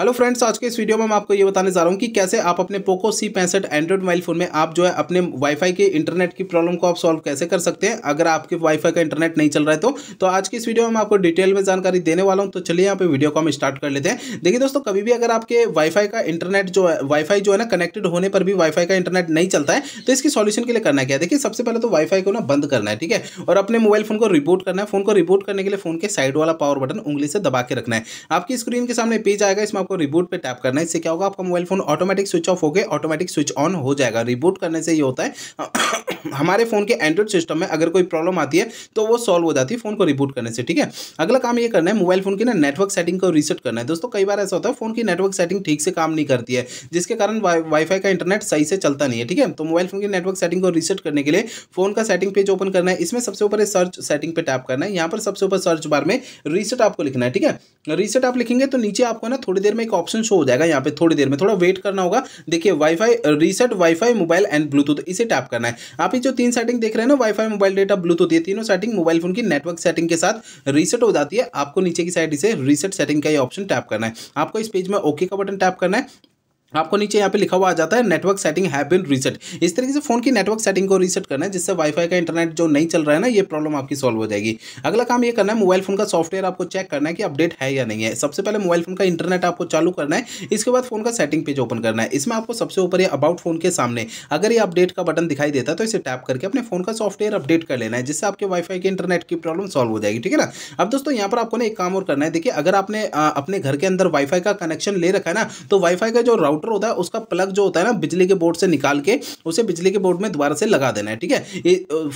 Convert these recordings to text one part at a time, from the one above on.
hello friends आज के इस वीडियो में मैं आपको ये बताने जा रहा हूँ कि कैसे आप अपने पोको सी पैंसठ एंड्रॉइड मोबाइल फ़ोन में आप जो है अपने वाईफाई के इंटरनेट की प्रॉब्लम को आप सॉल्व कैसे कर सकते हैं अगर आपके वाईफाई का इंटरनेट नहीं चल रहा है तो तो आज की इस वीडियो में मैं आपको डिटेल में जानकारी देने वाला हूँ तो चलिए यहाँ पे वीडियो को हम स्टार्ट कर लेते हैं देखिए दोस्तों कभी भी अगर आपके वाईफाई का इंटरनेट जो है वाईफाई जो है ना कनेक्टेड होने पर भी वाईफाई का इंटरनेट नहीं चलता है तो इसकी सॉल्यूशन के लिए करना क्या है देखिए सबसे पहले तो वाईफाई को ना बंद करना है ठीक है और अपने मोबाइल फोन को रिबूट करना है फोन को रिबूट करने के लिए फोन के साइड वाला पावर बटन उंगली से दबा के रखना है आपकी स्क्रीन के सामने पेज आएगा इसमें आपको रिबूट पे टैप करना है इससे क्या होगा आपका mobile phone automatic switch off होकर ऑटोमेटिक स्विच ऑन हो जाएगा रिबूट करने से ये होता है हमारे फोन के एंड्रॉइड सिस्टम में अगर कोई प्रॉब्लम आती है तो वो सॉल्व हो जाती है फोन को रिबूट करने से ठीक है अगला काम ये करना है मोबाइल फोन की ना नेटवर्क सेटिंग को रीसेट करना है दोस्तों कई बार ऐसा होता है फोन की नेटवर्क सेटिंग ठीक से काम नहीं करती है जिसके कारण वाईफाई का इंटरनेट सही से चलता नहीं है ठीक है तो मोबाइल फोन की नेटवर्क सेटिंग को रीसेट करने के लिए फोन का सेटिंग पेज ओपन करना है इसमें सबसे ऊपर सर्च सेटिंग पे टैप करना है यहाँ पर सबसे ऊपर सर्च बार में रीसेट आपको लिखना है ठीक है रीसेट आप लिखेंगे तो नीचे आपको ना थोड़ी देर में एक ऑप्शन शो हो जाएगा यहाँ पे थोड़ी देर में थोड़ा वेट करना होगा देखिए WiFi reset WiFi mobile and Bluetooth इसे टैप करना है आप ये जो तीन सेटिंग देख रहे हैं ना वाईफाई मोबाइल डेटा ब्लूटूथ ये तीनों सेटिंग मोबाइल फोन की नेटवर्क सेटिंग के साथ रीसेट हो जाती है आपको नीचे की साइड इसे रीसेट सेटिंग का ये ऑप्शन टैप करना है आपको इस पेज में ओके का बटन टैप करना है आपको नीचे यहाँ पे लिखा हुआ आ जाता है network setting have been reset इस तरीके से फोन की नेटवर्क सेटिंग को रीसेट करना है जिससे वाईफाई का इंटरनेट जो नहीं चल रहा है ना ये प्रॉब्लम आपकी सॉल्व हो जाएगी अगला काम ये करना है मोबाइल फोन का सॉफ्टवेयर आपको चेक करना है कि अपडेट है या नहीं है सबसे पहले मोबाइल फोन का इंटरनेट आपको चालू करना है इसके बाद फोन का सेटिंग पेज ओपन करना है इसमें आपको सबसे ऊपर ये अबाउट फोन के सामने अगर ये अपडेट का बटन दिखाई देता है तो इसे टैप करके अपने फोन का सॉफ्टवेयर अपडेट कर लेना है जिससे आपके वाईफाई के इंटरनेट की प्रॉब्लम सॉल्व हो जाएगी ठीक है ना अब दोस्तों यहाँ पर आपको ना एक काम और करना है देखिए अगर आपने अपने घर के अंदर वाईफाई का कनेक्शन ले रखा है ना तो वाईफाई का जो राउट राउटर होता है उसका प्लग जो होता है ना बिजली के बोर्ड से निकाल के उसे बिजली के बोर्ड में दोबारा से लगा देना है ठीक है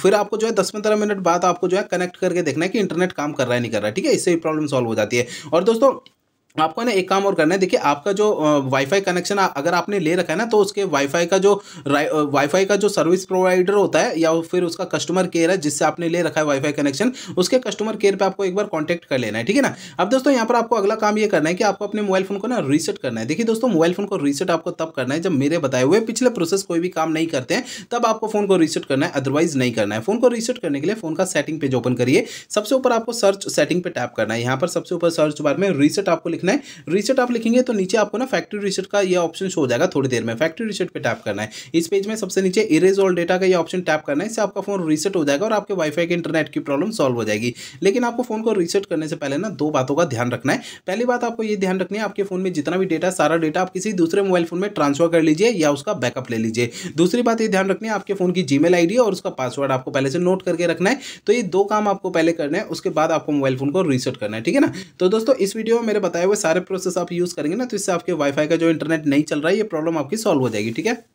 फिर आपको जो है दस पंद्रह मिनट बाद आपको जो है कनेक्ट करके देखना है कि इंटरनेट काम कर रहा है नहीं कर रहा है ठीक है इससे प्रॉब्लम सॉल्व हो जाती है और दोस्तों आपको ना एक काम और करना है देखिए आपका जो वाईफाई कनेक्शन अगर आपने ले रखा है ना तो उसके वाईफाई का जो वाईफाई का जो सर्विस प्रोवाइडर होता है या फिर उसका कस्टमर केयर है जिससे आपने ले रखा है वाईफाई कनेक्शन उसके कस्टमर केयर पे आपको एक बार कॉन्टैक्ट कर लेना है ठीक है ना अब दोस्तों यहाँ पर आपको अगला काम ये करना है कि आपको अपने मोबाइल फोन को ना रीसेट करना है देखिए दोस्तों मोबाइल फोन को रीसेट आपको तब करना है जब मेरे बताए हुए पिछले प्रोसेस कोई भी काम नहीं करते हैं तब आपको फोन को रीसेट करना है अदरवाइज नहीं करना है फोन को रीसेट करने के लिए फोन का सेटिंग पेज ओपन करिए सबसे ऊपर आपको सर्च सेटिंग पर टैप करना है यहाँ पर सबसे ऊपर सर्च बार में रीसेट आपको लिखना है रिसेट आप लिखेंगे तो नीचे आपको ना फैक्ट्री रिसेट का ये ऑप्शन शो हो जाएगा थोड़ी देर में फैक्ट्री रिसेट पर टैप करना है इस पेज में सबसे नीचे इरेज ऑल डेटा का ये ऑप्शन टैप करना है इससे आपका फोन रिसेट हो जाएगा और आपके वाईफाई के इंटरनेट की प्रॉब्लम सॉल्व हो जाएगी लेकिन आपको फोन को रिसेट करने से पहले ना दो बातों का ध्यान रखना है पहली बात आपको ये ध्यान रखनी है आपके फोन में जितना भी डेटा सारा डेटा आप किसी दूसरे मोबाइल फोन में ट्रांसफर कर लीजिए या उसका बैकअप ले लीजिए दूसरी बात ये ध्यान रखनी है आपके फोन की जी मेल और उसका पासवर्ड आपको पहले से नोट करके रखना है तो ये दो काम आपको पहले करना है उसके बाद आपको मोबाइल फोन को रिसेट करना है ठीक है ना तो दोस्तों इस वीडियो में मेरे बताए हुए सारे प्रोसेस आप यूज़ करेंगे ना तो इससे आपके वाईफाई का जो इंटरनेट नहीं चल रहा है ये प्रॉब्लम आपकी सॉल्व हो जाएगी ठीक है